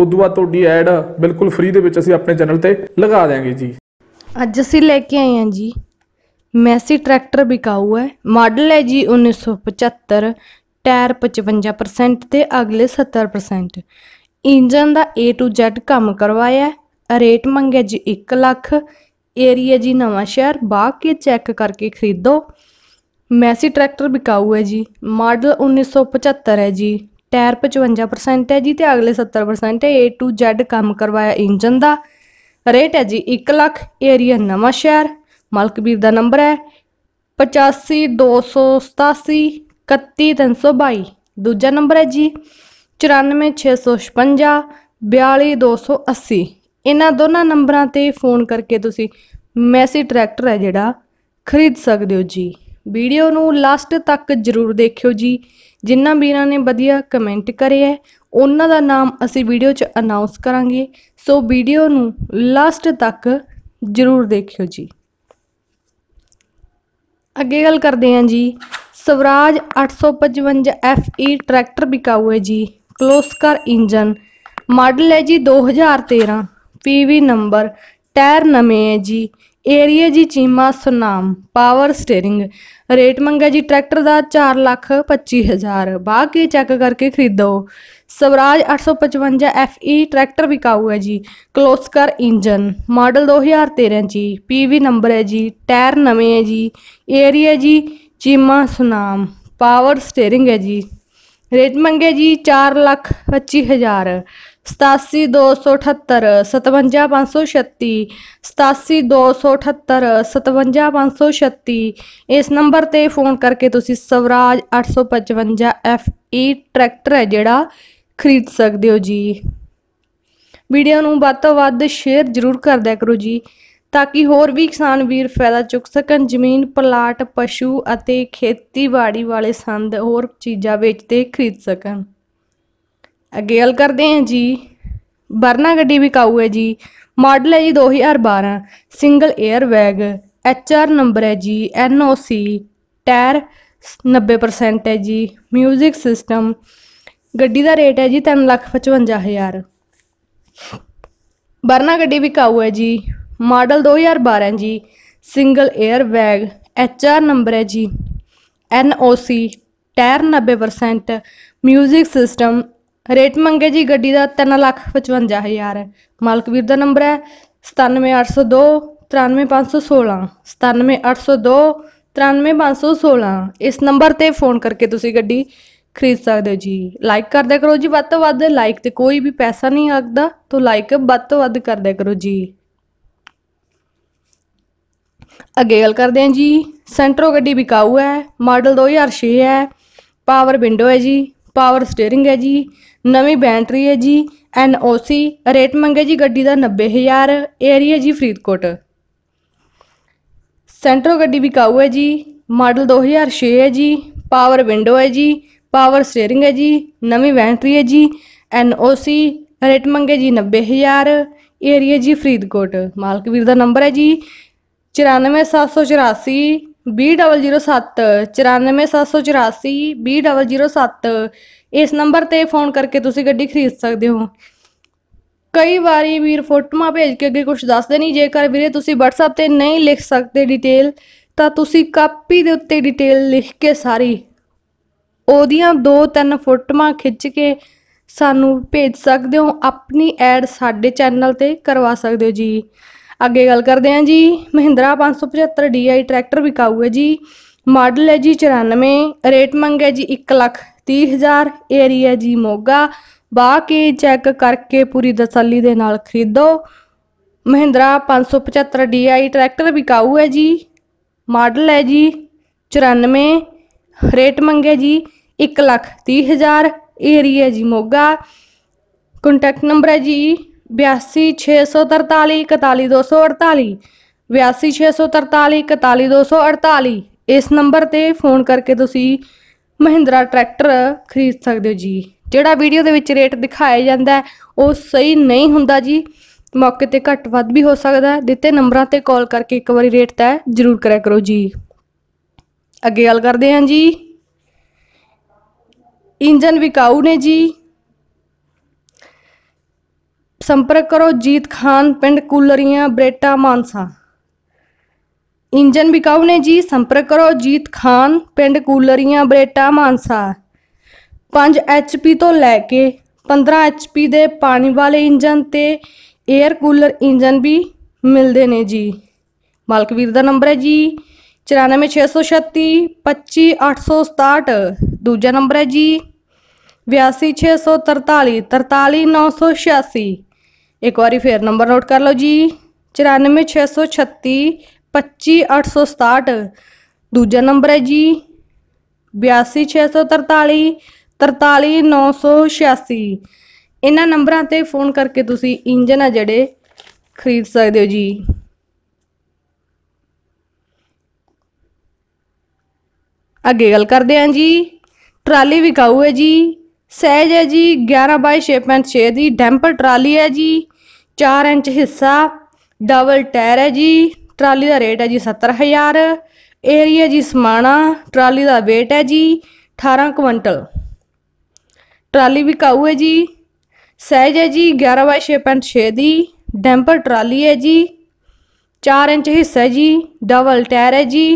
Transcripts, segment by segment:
ਉਦੋਂ ਬਾਅਦ ਤੁਹਾਡੀ ਐਡ ਬਿਲਕੁਲ ਫ੍ਰੀ ਦੇ ਵਿੱਚ ਅਸੀਂ ਆਪਣੇ ਚੈਨਲ ਤੇ ਲਗਾ ਦੇਾਂਗੇ ਜੀ ਅੱਜ ਅਸੀਂ ਲੈ ਕੇ ਆਏ ਹਾਂ ਜੀ ਮੈਸੀ ਟਰੈਕਟਰ ਵਿਕਾਊ ਹੈ ਮਾਡਲ ਹੈ ਜੀ 1975 ਟਾਇਰ 55% ਤੇ ਅਗਲੇ 70% ਇੰਜਨ ਦਾ A to Z ਕੰਮ ਕਰਵਾਇਆ ਰੇਟ ਮੰਗਿਆ ਜੀ 1 ਲੱਖ ਏਰੀਆ ਜੀ ਨਵਾਂ ਸ਼ਹਿਰ ਬਾਹ ਕੇ ਚੈੱਕ ਕਰਕੇ ਖਰੀਦੋ ਮੈਸੀ ਟਰੈਕਟਰ ਵਿਕਾਊ ਹੈ ਜੀ ਮਾਡਲ 1975 ਹੈ ਜੀ ਟਾਇਰ 55% ਹੈ ਜੀ ਤੇ ਅਗਲੇ 70% ਹੈ A to Z ਕੰਮ ਕਰਵਾਇਆ ਇੰਜਨ ਦਾ ਰੇਟ ਹੈ ਜੀ 1 ਲੱਖ ਏਰੀਆ ਨਵਾਂ ਸ਼ਹਿਰ ਮਲਕਬੀਰ ਦਾ ਨੰਬਰ ਹੈ 85287 31322 ਦੂਜਾ ਨੰਬਰ ਹੈ ਜੀ 94656 42280 ਇਹਨਾਂ ਦੋਨਾਂ ਨੰਬਰਾਂ ਤੇ ਫੋਨ ਕਰਕੇ ਤੁਸੀਂ ਮੈਸੀ ਟਰੈਕਟਰ ਹੈ ਜਿਹੜਾ ਖਰੀਦ ਸਕਦੇ ਹੋ ਜੀ ਵੀਡੀਓ ਨੂੰ ਲਾਸਟ ਤੱਕ ਜ਼ਰੂਰ ਦੇਖਿਓ ਜੀ ਜਿਨ੍ਹਾਂ ਵੀਰਾਂ ਨੇ ਵਧੀਆ ਕਮੈਂਟ ਕਰਿਆ ਉਹਨਾਂ ਦਾ ਨਾਮ ਅਸੀਂ ਵੀਡੀਓ 'ਚ ਅਨਾਉਂਸ ਕਰਾਂਗੇ ਸੋ ਵੀਡੀਓ ਨੂੰ ਲਾਸਟ ਤੱਕ ਜ਼ਰੂਰ ਦੇਖਿਓ ਜੀ ਅੱਗੇ ਗੱਲ ਕਰਦੇ ਹਾਂ ਜੀ ਸਵਰਾਜ 855 FE ਟਰੈਕਟਰ ਬਿਕਾਊ ਹੈ ਜੀ ਕਲੋਸਕਰ ਇੰਜਨ ਮਾਡਲ ਹੈ ਜੀ 2013 ਪੀਵੀ ਨੰਬਰ ਟਾਇਰ ਨਵੇਂ ਹੈ ਜੀ ਏਰੀਆ ਜੀ ਚੀਮਾ ਸੁਨਾਮ ਪਾਵਰ ਸਟੀering ਰੇਟ ਮੰਗਿਆ ਜੀ ਟਰੈਕਟਰ ਦਾ 4 ਲੱਖ 25 ਹਜ਼ਾਰ ਕੇ ਚੈੱਕ ਕਰਕੇ ਖਰੀਦੋ ਸਵਰਾਜ 855 FE ਟਰੈਕਟਰ ਵਿਕਾਊ ਹੈ ਜੀ ਕਲੋਸਕਰ ਇੰਜਨ ਮਾਡਲ 2013 ਜੀ ਪੀਵੀ ਨੰਬਰ ਹੈ ਜੀ ਟਾਇਰ ਨਵੇਂ ਹੈ ਜੀ ਏਰੀਆ ਜੀ ਚੀਮਾ ਸੁਨਾਮ ਪਾਵਰ ਸਟੀering ਹੈ ਜੀ ਰੇਟ ਮੰਗੇ ਜੀ 4 ਲੱਖ 25 ਹਜ਼ਾਰ 87278 57536 87278 ਇਸ ਨੰਬਰ ਤੇ ਫੋਨ ਕਰਕੇ ਤੁਸੀਂ ਸਵਰਾਜ 855 ਈ ਟਰੈਕਟਰ ਹੈ ਜਿਹੜਾ ਖਰੀਦ ਸਕਦੇ ਹੋ ਜੀ ਵੀਡੀਓ ਨੂੰ ਵੱਧ ਤੋਂ ਵੱਧ ਸ਼ੇਅਰ ਜ਼ਰੂਰ ਕਰ ਦਿਆ ਕਰੋ ਜੀ ਤਾਂ ਕਿ ਹੋਰ ਵੀ ਕਿਸਾਨ ਵੀਰ ਫਾਇਦਾ ਚੁੱਕ ਸਕਣ ਜ਼ਮੀਨ ਪਲਾਟ ਪਸ਼ੂ ਅਤੇ ਖੇਤੀਬਾੜੀ ਵਾਲੇ ਸੰਦ ਹੋਰ ਚੀਜ਼ਾਂ ਵੇਚਦੇ ਖਰੀਦ ਸਕਣ ਅੱਗੇ ਗੱਲ ਕਰਦੇ ਹਾਂ ਜੀ ਬਰਨਾ ਗੱਡੀ ਵਿਕਾਊ ਹੈ ਜੀ ਮਾਡਲ ਹੈ ਜੀ 2012 ਸਿੰਗਲ 에ਅਰ ਬੈਗ ਐਚਆਰ ਨੰਬਰ ਹੈ ਜੀ ਐਨਓਸੀ ਟਾਇਰ 90% ਹੈ ਜੀ 뮤직 ਸਿਸਟਮ ਗੱਡੀ ਦਾ ਰੇਟ ਹੈ ਜੀ 355000 ਬਰਨਾ ਗੱਡੀ ਵਿਕਾਊ ਹੈ ਜੀ ਮਾਡਲ 2012 ਜੀ ਸਿੰਗਲ 에ਅਰ ਬੈਗ ਐਚਆਰ ਨੰਬਰ ਹੈ ਜੀ ਐਨਓਸੀ ਟਾਇਰ 90% 뮤직 ਸਿਸਟਮ ਰੇਟ ਮੰਗੇ ਜੀ ਗੱਡੀ ਦਾ 355000 ਹੈ ਮਾਲਕ ਵੀਰ ਦਾ ਨੰਬਰ ਹੈ 97802 93516 97802 93516 ਇਸ ਨੰਬਰ ਤੇ ਫੋਨ ਕਰਕੇ ਤੁਸੀਂ ਗੱਡੀ ਖਰੀਦ ਸਕਦੇ ਹੋ ਜੀ ਲਾਈਕ ਕਰਦੇ ਕਰੋ ਜੀ ਵੱਧ ਤੋਂ ਵੱਧ ਲਾਈਕ ਤੇ ਕੋਈ ਵੀ ਪੈਸਾ ਨਹੀਂ ਲੱਗਦਾ ਤੋਂ ਲਾਈਕ ਵੱਧ ਤੋਂ ਵੱਧ ਕਰਦੇ ਕਰੋ ਜੀ ਅੱਗੇ ਗੱਲ ਕਰਦੇ ਹਾਂ ਜੀ ਸੈਂਟਰੋ ਗੱਡੀ ਵਿਕਾਊ ਹੈ ਮਾਡਲ 2006 ਹੈ ਪਾਵਰ ਵਿੰਡੋ ਹੈ ਜੀ ਪਾਵਰ ਸਟੀਅਰਿੰਗ ਹੈ ਜੀ ਨਵੀਂ ਬੈਟਰੀ ਹੈ ਜੀ ਐਨਓਸੀ ਰੇਟ ਮੰਗੇ ਜੀ ਗੱਡੀ ਦਾ 90000 ਏਰੀਆ ਜੀ ਫਰੀਦਕੋਟ ਸੈਂਟਰੋ ਗੱਡੀ ਵਿਕਾਊ ਹੈ ਜੀ ਮਾਡਲ 2006 ਹੈ ਜੀ ਪਾਵਰ ਵਿੰਡੋ ਹੈ ਜੀ ਪਾਵਰ ਸਟੀਅਰਿੰਗ ਹੈ ਜੀ ਨਵੀਂ ਬੈਟਰੀ ਹੈ ਜੀ ਐਨਓਸੀ ਰੇਟ ਮੰਗੇ ਜੀ 90000 ਏਰੀਆ ਜੀ ਫਰੀਦਕੋਟ ਮਾਲਕ ਵੀਰ ਦਾ ਨੰਬਰ ਹੈ ਜੀ 94784 B007 94784 B007 ਇਸ ਨੰਬਰ ਤੇ ਫੋਨ ਕਰਕੇ ਤੁਸੀਂ ਗੱਡੀ ਖਰੀਦ ਸਕਦੇ ਹੋ ਕਈ ਵਾਰੀ ਵੀਰ ਫੋਟੋਆਂ ਭੇਜ ਕੇ ਅੱਗੇ ਕੁਝ ਦੱਸਦੇ ਨਹੀਂ ਜੇਕਰ ਵੀਰੇ ਤੁਸੀਂ WhatsApp ਤੇ ਨਹੀਂ ਲਿਖ ਸਕਦੇ ਡਿਟੇਲ ਤਾਂ ਤੁਸੀਂ ਕਾਪੀ ਦੇ ਉੱਤੇ ਡਿਟੇਲ ਲਿਖ ਕੇ ਸਾਰੀ ਉਹਦੀਆਂ ਦੋ ਤਿੰਨ ਫੋਟੋਆਂ ਖਿੱਚ ਕੇ ਸਾਨੂੰ ਭੇਜ ਸਕਦੇ ਹੋ ਆਪਣੀ ਐਡ ਸਾਡੇ ਚੈਨਲ ਤੇ ਕਰਵਾ ਸਕਦੇ ਹੋ ਜੀ ਅੱਗੇ ਗੱਲ ਕਰਦੇ ਹਾਂ ਜੀ ਮਹਿੰਦਰਾ 575 DI ਟਰੈਕਟਰ ਵਿਕਾਊ ਹੈ ਜੀ ਮਾਡਲ ਹੈ ਜੀ 94 ਰੇਟ ਮੰਗ ਹੈ ਜੀ 1 ਲੱਖ 30 ਹਜ਼ਾਰ ਏਰੀਆ ਜੀ ਮੋਗਾ ਬਾਕੀ ਚੈੱਕ ਕਰਕੇ ਪੂਰੀ ਤਸੱਲੀ ਦੇ ਨਾਲ ਖਰੀਦੋ ਮਹਿੰਦਰਾ 575 DI ਟਰੈਕਟਰ ਵਿਕਾਊ ਹੈ ਜੀ ਮਾਡਲ ਹੈ ਜੀ 94 ਰੇਟ ਮੰਗਿਆ ਜੀ 1 ਲੱਖ 30 ਹਜ਼ਾਰ ਏਰੀਆ ਜੀ ਮੋਗਾ ਕੰਟੈਕਟ ਨੰਬਰ ਹੈ ਜੀ 8263 ਇਸ ਨੰਬਰ ਤੇ ਫੋਨ ਕਰਕੇ ਤੁਸੀਂ ਮਹਿੰਦਰਾ ਟਰੈਕਟਰ ਖਰੀਦ ਸਕਦੇ ਹੋ ਜੀ ਜਿਹੜਾ ਵੀਡੀਓ ਦੇ ਵਿੱਚ ਰੇਟ ਦਿਖਾਇਆ ਜਾਂਦਾ ਉਹ ਸਹੀ ਨਹੀਂ ਹੁੰਦਾ ਜੀ ਮੌਕੇ ਤੇ ਘੱਟ ਵੱਧ ਵੀ ਹੋ ਸਕਦਾ ਦਿੱਤੇ ਨੰਬਰਾਂ ਤੇ ਕਾਲ ਕਰਕੇ ਇੱਕ ਵਾਰੀ ਰੇਟ ਤੈਅ ਜ਼ਰੂਰ ਕਰਿਆ ਕਰੋ ਜੀ ਅੱਗੇ ਗੱਲ ਕਰਦੇ ਹਾਂ ਜੀ ਇੰਜਨ ਵਿਕਾਊ ਨੇ ਜੀ ਸੰਪਰਕ ਕਰੋ ਜੀਤ ਖਾਨ ਪਿੰਡ ਕੁਲਰੀਆਂ ਬਰੇਟਾ ਮਾਨਸਾ ਇੰਜਨ ਵਿਕਾਉ ਨੇ ਜੀ ਸੰਪਰਕ ਕਰੋ ਜੀਤ ਖਾਨ ਪਿੰਡ ਕੂਲਰੀਆਂ ਬਰੇਟਾ ਮਾਨਸਾ 5 ਐਚਪੀ ਤੋਂ ਲੈ ਕੇ 15 ਐਚਪੀ ਦੇ ਪਾਣੀ ਵਾਲੇ ਇੰਜਨ ਤੇ 에ਅਰ ਕੂਲਰ ਇੰਜਨ ਵੀ ਮਿਲਦੇ ਨੇ ਜੀ ਮਾਲਕ ਵੀਰ ਦਾ ਨੰਬਰ ਹੈ ਜੀ 9463625867 ਦੂਜਾ ਨੰਬਰ ਹੈ ਜੀ 826434 43986 ਇੱਕ ਵਾਰੀ ਫੇਰ ਨੰਬਰ ਨੋਟ ਕਰ ਲਓ ਜੀ 94636 25867 ਦੂਜਾ ਨੰਬਰ ਹੈ ਜੀ 82643 43986 ਇਹਨਾਂ ਨੰਬਰਾਂ ਤੇ ਫੋਨ ਕਰਕੇ ਤੁਸੀਂ ਇੰਜਨ ਆ ਜਿਹੜੇ ਖਰੀਦ ਸਕਦੇ ਹੋ ਜੀ ਅੱਗੇ ਗੱਲ ਕਰਦੇ ਹਾਂ ਜੀ ਟਰਾਲੀ ਵਿਕਾਉ ਹੈ ਜੀ ਸਾਈਜ਼ ਹੈ ਜੀ 11 ਬਾਈ 6.6 ਦੀ ਡੈਂਪਰ ਟਰਾਲੀ ਹੈ ਜੀ 4 ਇੰਚ ਹਿੱਸਾ ਡਬਲ ਟਾਇਰ ਹੈ ਜੀ ਟਰਾਲੀ ਦਾ ਰੇਟ ਹੈ ਜੀ 70000 ਏਰੀਆ ਜੀ ਸਮਾਣਾ ਟਰਾਲੀ ਦਾ weight ਹੈ ਜੀ 18 ਕੁਇੰਟਲ ਟਰਾਲੀ ਵੀ ਕਾਉ ਹੈ ਜੀ ਸਾਈਜ਼ ਹੈ ਜੀ 11 ਬਾਈ 6.6 ਦੀ ਡੈਂਪਰ ਟਰਾਲੀ ਹੈ ਜੀ 4 ਇੰਚ ਹਿੱਸਾ ਜੀ ਡਬਲ ਟਾਇਰ ਹੈ ਜੀ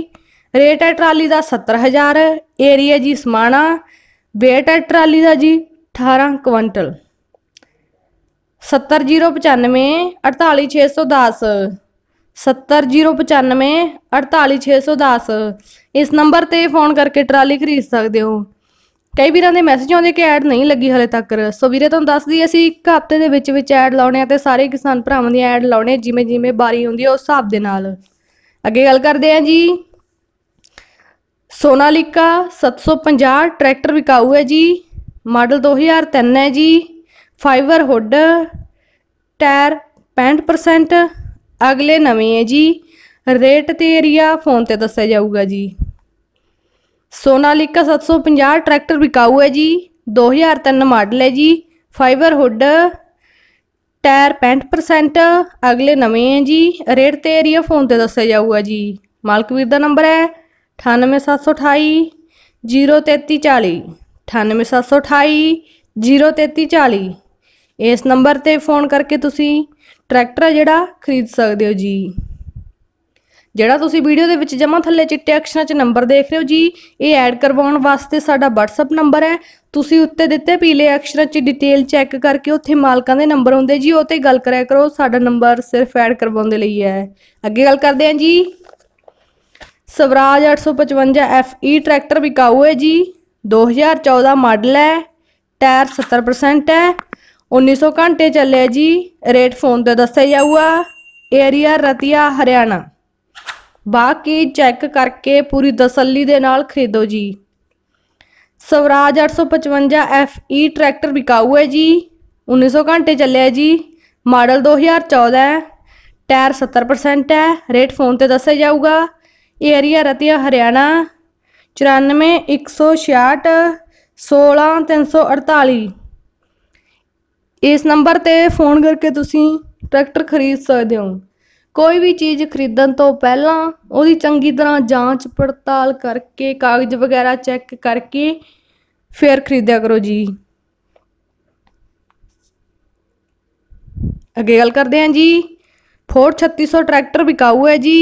ਰੇਟ ਹੈ ਟਰਾਲੀ ਦਾ 70000 ਏਰੀਆ ਜੀ ਸਮਾਣਾ ਵੇਟ ਹੈ ਟਰਾਲੀ ਦਾ ਜੀ 18 ਕੁਇੰਟਲ 70095 48610 70095 48610 ਇਸ ਨੰਬਰ ਤੇ ਫੋਨ ਕਰਕੇ ਟਰਾਲੀ ਖਰੀਦ ਸਕਦੇ ਹੋ ਕਈ ਵੀਰਾਂ ਦੇ ਮੈਸੇਜ ਆਉਂਦੇ ਕਿ ਐਡ ਨਹੀਂ ਲੱਗੀ ਹਲੇ ਤੱਕ ਸੋ ਵੀਰੇ ਤੁਹਾਨੂੰ ਦੱਸ ਦਈਏ ਅਸੀਂ ਇੱਕ ਹਫ਼ਤੇ ਦੇ ਵਿੱਚ ਵਿੱਚ ਐਡ ਲਾਉਣੇ ਆ ਤੇ ਸਾਰੇ ਕਿਸਾਨ ਭਰਾਵਾਂ ਦੀ ਐਡ ਲਾਉਣੇ ਜਿਵੇਂ ਜਿਵੇਂ ਬਾਰੀ ਹੁੰਦੀ ਹੈ ਉਸ ਹਿਸਾਬ ਦੇ ਨਾਲ ਅੱਗੇ ਗੱਲ ਕਰਦੇ ਆਂ ਜੀ ਸੋਨਾਲੀਕਾ 750 ਟਰੈਕਟਰ ਵਿਕਾਊ ਹੈ ਜੀ ਮਾਡਲ 2003 ਹੈ ਜੀ ਫਾਈਬਰ ਹੁੱਡ ਟਾਇਰ 65% ਅਗਲੇ ਨਵੇਂ ਹੈ ਜੀ ਰੇਟ ਤੇ ਏਰੀਆ ਫੋਨ ਤੇ ਦੱਸਿਆ ਜਾਊਗਾ ਜੀ ਸੋਨਾਲੀਕਾ 750 ਟਰੈਕਟਰ ਵਿਕਾਊ ਹੈ ਜੀ 2003 ਮਾਡਲ ਹੈ ਜੀ ਫਾਈਬਰ ਹੁੱਡ ਟਾਇਰ 65% ਅਗਲੇ ਨਵੇਂ ਹੈ ਜੀ ਰੇਟ ਤੇ ਏਰੀਆ ਫੋਨ ਤੇ ਦੱਸਿਆ ਜਾਊਗਾ ਜੀ ਮਾਲਕ ਵੀਰ ਦਾ ਨੰਬਰ ਹੈ 98728 033040 98728 033040 ਇਸ ਨੰਬਰ ਤੇ ਫੋਨ ਕਰਕੇ ਤੁਸੀਂ ਟਰੈਕਟਰ ਜਿਹੜਾ ਖਰੀਦ ਸਕਦੇ ਹੋ ਜੀ ਜਿਹੜਾ ਤੁਸੀਂ ਵੀਡੀਓ ਦੇ ਵਿੱਚ ਜਮਾ ਥੱਲੇ ਚਿੱਟੇ ਅੱਖਰਾਂ 'ਚ ਨੰਬਰ ਦੇਖ ਰਹੇ ਹੋ ਜੀ ਇਹ ਐਡ ਕਰਵਾਉਣ ਵਾਸਤੇ ਸਾਡਾ WhatsApp ਨੰਬਰ ਹੈ ਤੁਸੀਂ ਉੱਤੇ ਦਿੱਤੇ ਪੀਲੇ ਅੱਖਰਾਂ 'ਚ ਡਿਟੇਲ ਚੈੱਕ ਕਰਕੇ ਉੱਥੇ ਮਾਲਕਾਂ ਦੇ ਨੰਬਰ ਹੁੰਦੇ ਜੀ ਉਹ ਤੇ ਗੱਲ ਕਰਿਆ ਕਰੋ ਸਾਡਾ ਨੰਬਰ ਸਿਰਫ ਐਡ ਕਰਵਾਉਣ ਦੇ ਲਈ ਹੈ ਅੱਗੇ ਗੱਲ ਕਰਦੇ ਹਾਂ ਜੀ ਸਵਰਾਜ 855 FE ਟਰੈਕਟਰ ਵਿਕਾਊ ਹੈ ਜੀ 2014 ਮਾਡਲ ਹੈ ਟਾਇਰ 70% ਹੈ 1900 ਘੰਟੇ ਚੱਲਿਆ ਜੀ ਰੇਟ ਫੋਨ ਤੇ ਦੱਸਿਆ ਜਾਊਗਾ ਏਰੀਆ ਰਤੀਆ ਹਰਿਆਣਾ ਬਾਕੀ ਚੈੱਕ ਕਰਕੇ ਪੂਰੀ ਤਸੱਲੀ ਦੇ ਨਾਲ ਖਰੀਦੋ ਜੀ ਸਵਰਾਜ 855 FE ਟਰੈਕਟਰ ਵਿਕਾਊ ਹੈ ਜੀ 1900 ਘੰਟੇ ਚੱਲਿਆ ਜੀ ਮਾਡਲ 2014 ਹੈ ਟਾਇਰ 70% ਹੈ ਰੇਟ ਫੋਨ ਤੇ ਦੱਸਿਆ ਜਾਊਗਾ ਏਰੀਆ ਰਤੀਆ ਹਰਿਆਣਾ 94 166 16348 ਇਸ ਨੰਬਰ ਤੇ ਫੋਨ ਕਰਕੇ ਤੁਸੀਂ ਟਰੈਕਟਰ ਖਰੀਦ ਸਕਦੇ ਹੋ ਕੋਈ ਵੀ ਚੀਜ਼ ਖਰੀਦਣ ਤੋਂ ਪਹਿਲਾਂ ਉਹਦੀ ਚੰਗੀ ਤਰ੍ਹਾਂ ਜਾਂਚ ਪੜਤਾਲ ਕਰਕੇ ਕਾਗਜ਼ ਵਗੈਰਾ ਚੈੱਕ ਕਰਕੇ ਫਿਰ ਖਰੀਦਿਆ ਕਰੋ ਜੀ ਅੱਗੇ ਗੱਲ ਕਰਦੇ ਹਾਂ ਜੀ ਫੋਰ 3600 ਟਰੈਕਟਰ ਵਿਕਾਊ ਹੈ ਜੀ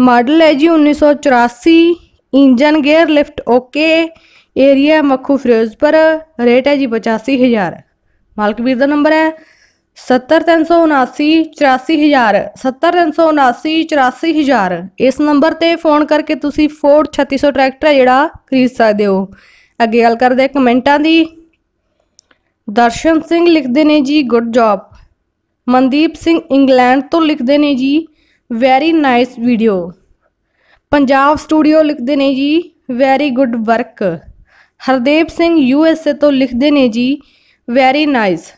ਮਾਡਲ ਹੈ ਜੀ 1984 engine gear lift okay area Makhu Ferozepur rate ਹੈ ਜੀ 85000 ਮਾਲਕ ਵੀਰ ਦਾ ਨੰਬਰ ਹੈ 70379484000 70379484000 ਇਸ ਨੰਬਰ ਤੇ ਫੋਨ ਕਰਕੇ ਤੁਸੀਂ ਫੋਰਡ 3600 ਟਰੈਕਟਰ ਜਿਹੜਾ ਖਰੀਦ ਸਕਦੇ ਹੋ ਅੱਗੇ ਗੱਲ ਕਰਦੇ ਕਮੈਂਟਾਂ ਦੀ ਦਰਸ਼ਨ ਸਿੰਘ ਲਿਖਦੇ ਨੇ ਜੀ good job Mandeep Singh England ਤੋਂ ਲਿਖਦੇ ਨੇ ਜੀ very nice video Punjab studio ਲਿਖਦੇ ਨੇ ਜੀ very good work Hardev Singh U S A ਤੋਂ ਲਿਖਦੇ ਨੇ ਜੀ ਵੈਰੀ ਨਾਈਸ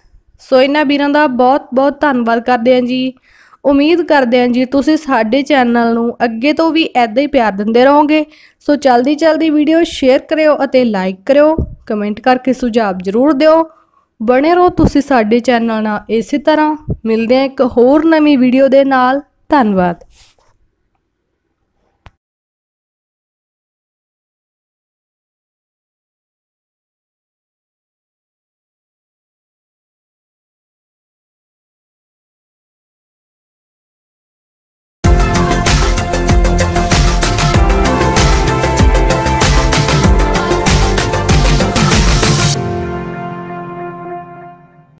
ਸੋ ਇਹਨਾਂ ਵੀਰਾਂ ਦਾ ਬਹੁਤ ਬਹੁਤ ਧੰਨਵਾਦ ਕਰਦੇ ਹਾਂ ਜੀ ਉਮੀਦ ਕਰਦੇ ਹਾਂ ਜੀ ਤੁਸੀਂ ਸਾਡੇ ਚੈਨਲ ਨੂੰ ਅੱਗੇ ਤੋਂ ਵੀ ਐਦਾਂ ਹੀ ਪਿਆਰ ਦਿੰਦੇ ਰਹੋਗੇ ਸੋ ਚਲਦੀ ਚਲਦੀ ਵੀਡੀਓ ਸ਼ੇਅਰ ਕਰਿਓ ਅਤੇ ਲਾਈਕ ਕਰਿਓ ਕਮੈਂਟ ਕਰਕੇ ਸੁਝਾਅ ਜ਼ਰੂਰ ਦਿਓ ਬਣੇ ਰਹੋ ਤੁਸੀਂ ਸਾਡੇ ਚੈਨਲ ਨਾਲ ਇਸੇ ਤਰ੍ਹਾਂ ਮਿਲਦੇ ਹਾਂ ਇੱਕ ਹੋਰ ਨਵੀਂ ਵੀਡੀਓ ਦੇ ਨਾਲ ਧੰਨਵਾਦ